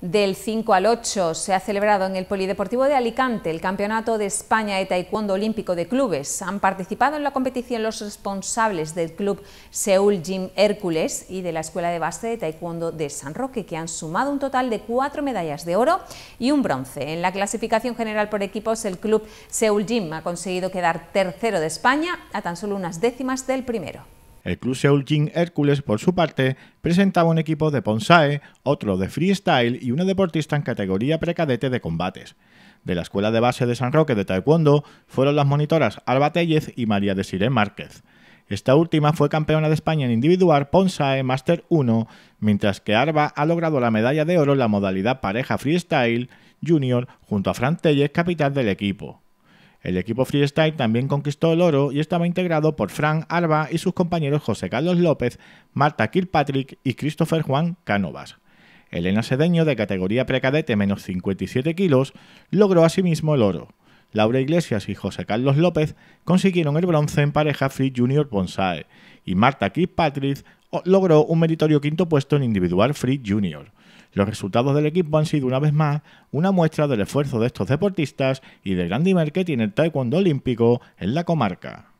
del 5 al 8 se ha celebrado en el Polideportivo de Alicante el Campeonato de España de Taekwondo Olímpico de Clubes. Han participado en la competición los responsables del club Seúl Gym Hércules y de la Escuela de Base de Taekwondo de San Roque, que han sumado un total de cuatro medallas de oro y un bronce. En la clasificación general por equipos, el club Seúl Gym ha conseguido quedar tercero de España a tan solo unas décimas del primero. El club Seoul King Hércules, por su parte, presentaba un equipo de Ponsae, otro de freestyle y una deportista en categoría precadete de combates. De la escuela de base de San Roque de Taekwondo fueron las monitoras Arba Tellez y María de Siré Márquez. Esta última fue campeona de España en individual Ponsae Master 1, mientras que Arba ha logrado la medalla de oro en la modalidad pareja freestyle junior junto a Fran Tellez, capitán del equipo. El equipo freestyle también conquistó el oro y estaba integrado por Frank Arba y sus compañeros José Carlos López, Marta Kilpatrick y Christopher Juan Canovas. Elena Sedeño, de categoría precadete menos 57 kilos, logró asimismo el oro. Laura Iglesias y José Carlos López consiguieron el bronce en pareja Free Junior bonsai y Marta Kilpatrick logró un meritorio quinto puesto en individual Free Junior. Los resultados del equipo han sido una vez más una muestra del esfuerzo de estos deportistas y del gran nivel que tiene el taekwondo olímpico en la comarca.